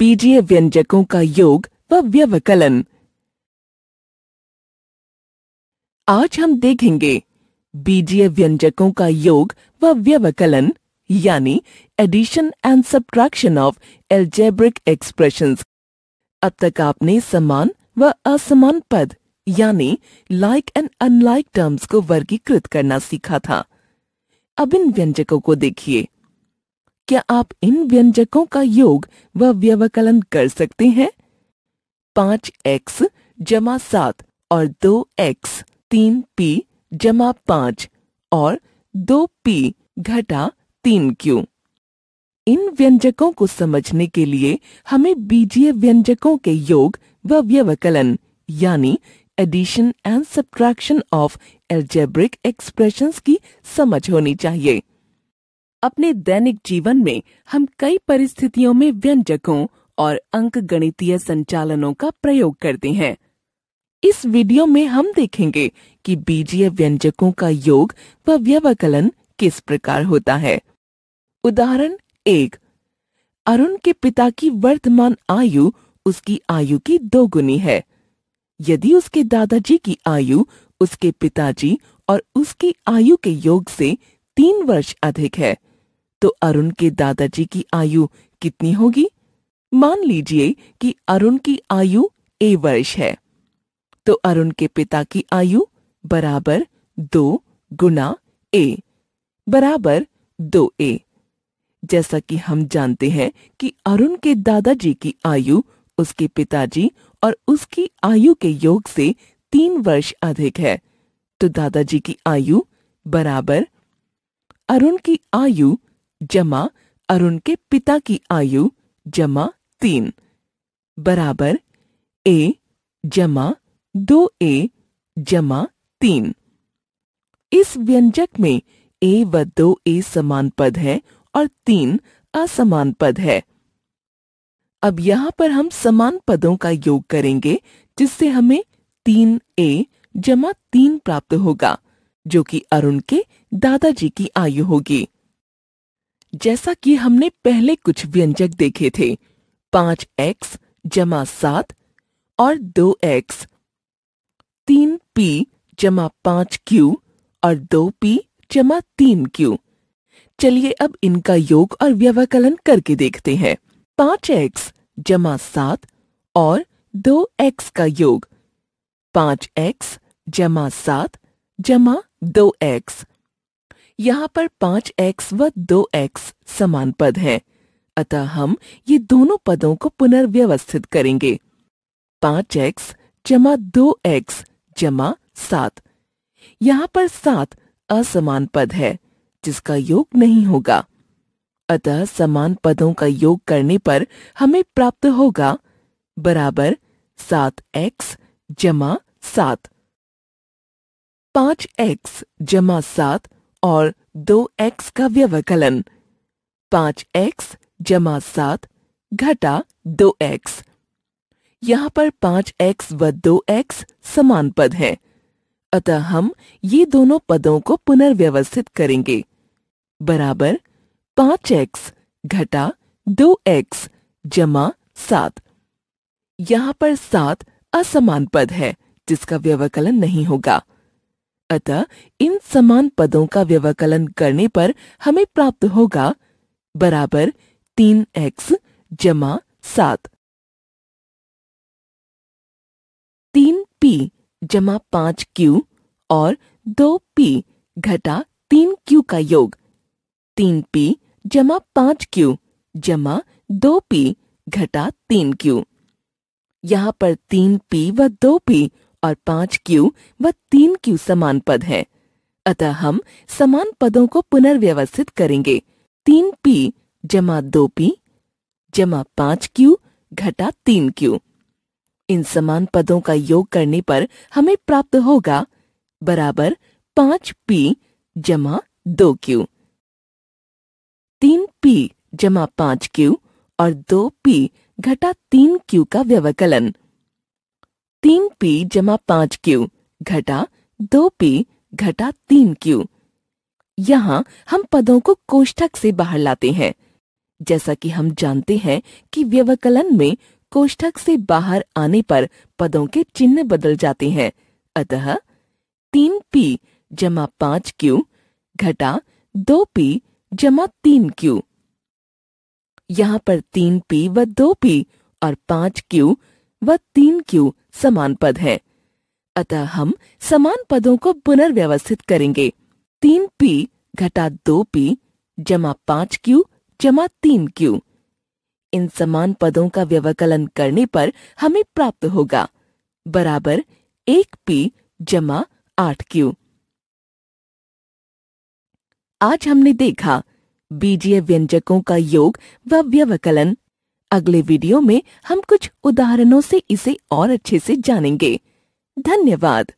बीजीय व्यंजकों का योग व व्यवकलन आज हम देखेंगे बीजीय व्यंजकों का योग व व्यवकलन यानी addition and subtraction of algebraic expressions अब तक आपने समान व असमान पद यानी लाइक एंड अनलाइक टर्म्स को वर्गीकृत करना सीखा था अब इन व्यंजकों को देखिए क्या आप इन व्यंजकों का योग व व्यवकलन कर सकते हैं पांच एक्स जमा सात और दो एक्स तीन पी जमा पांच और दो पी घटा तीन क्यू इन व्यंजकों को समझने के लिए हमें बीजीय व्यंजकों के योग व व्यवकलन यानी addition and subtraction of algebraic expressions की समझ होनी चाहिए अपने दैनिक जीवन में हम कई परिस्थितियों में व्यंजकों और अंक गणितीय संचालनों का प्रयोग करते हैं इस वीडियो में हम देखेंगे कि बीजीय व्यंजकों का योग व व्यवकलन किस प्रकार होता है उदाहरण एक अरुण के पिता की वर्तमान आयु उसकी आयु की दो गुनी है यदि उसके दादाजी की आयु उसके पिताजी और उसकी आयु के योग से तीन वर्ष अधिक है तो अरुण के दादाजी की आयु कितनी होगी मान लीजिए कि अरुण की आयु ए वर्ष है तो अरुण के पिता की आयु बराबर दो गुना ए बराबर दो ए जैसा कि हम जानते हैं कि अरुण के दादाजी की आयु उसके पिताजी और उसकी आयु के योग से तीन वर्ष अधिक है तो दादाजी की आयु बराबर अरुण की आयु जमा अरुण के पिता की आयु जमा तीन बराबर ए जमा दो ए जमा तीन इस व्यंजक में ए व दो ए समान पद है और तीन असमान पद है अब यहाँ पर हम समान पदों का योग करेंगे जिससे हमें तीन ए जमा तीन प्राप्त होगा जो कि अरुण के दादाजी की आयु होगी जैसा कि हमने पहले कुछ व्यंजक देखे थे पांच एक्स जमा सात और दो एक्स तीन पी जमा पांच क्यू और दो पी जमा तीन क्यू चलिए अब इनका योग और व्यवकलन करके देखते हैं पांच एक्स जमा सात और दो एक्स का योग पांच एक्स जमा सात जमा दो एक्स यहाँ पर पांच एक्स व दो एक्स समान पद हैं, अतः हम ये दोनों पदों को पुनर्व्यवस्थित करेंगे पांच एक्स जमा दो एक्स जमा सात यहाँ पर सात असमान पद है जिसका योग नहीं होगा अतः समान पदों का योग करने पर हमें प्राप्त होगा बराबर सात एक्स जमा सात पांच एक्स जमा सात और दो एक्स का व्यवकलन पांच एक्स जमा सात घटा दो एक्स यहाँ पर पांच एक्स व दो एक्स समान पद हैं, अतः हम ये दोनों पदों को पुनर्व्यवस्थित करेंगे बराबर पांच एक्स घटा दो एक्स जमा सात यहाँ पर सात असमान पद है जिसका व्यवकलन नहीं होगा अतः इन समान पदों का व्यवकलन करने पर हमें प्राप्त होगा बराबर तीन एक्स जमा सात तीन पी जमा पांच क्यू और दो पी घटा तीन क्यू का योग तीन पी जमा पांच क्यू जमा दो पी घटा तीन क्यू यहाँ पर तीन पी व दो पी और पांच क्यू व तीन क्यू समान पद हैं। अतः हम समान पदों को पुनर्व्यवस्थित करेंगे तीन पी जमा दो पी जमा पांच क्यू घटा तीन क्यू इन समान पदों का योग करने पर हमें प्राप्त होगा बराबर पांच पी जमा दो क्यू तीन पी जमा पांच क्यू और दो पी घटा तीन क्यू का व्यवकलन तीन पी जमा पांच क्यू घटा दो पी घटा तीन क्यू यहाँ हम पदों को कोष्ठक से बाहर लाते हैं जैसा कि हम जानते हैं कि व्यवकलन में कोष्ठक से बाहर आने पर पदों के चिन्ह बदल जाते हैं अतः तीन पी जमा पांच क्यू घटा दो पी जमा तीन क्यू यहाँ पर तीन पी व दो पी और पांच क्यू व तीन क्यू समान पद हैं। अतः हम समान पदों को पुनर्व्यवस्थित करेंगे तीन पी घटा दो पी जमा पांच क्यू जमा तीन क्यू इन समान पदों का व्यवकलन करने पर हमें प्राप्त होगा बराबर एक पी जमा आठ क्यू आज हमने देखा बीजीय व्यंजकों का योग व व्यवकलन अगले वीडियो में हम कुछ उदाहरणों से इसे और अच्छे से जानेंगे धन्यवाद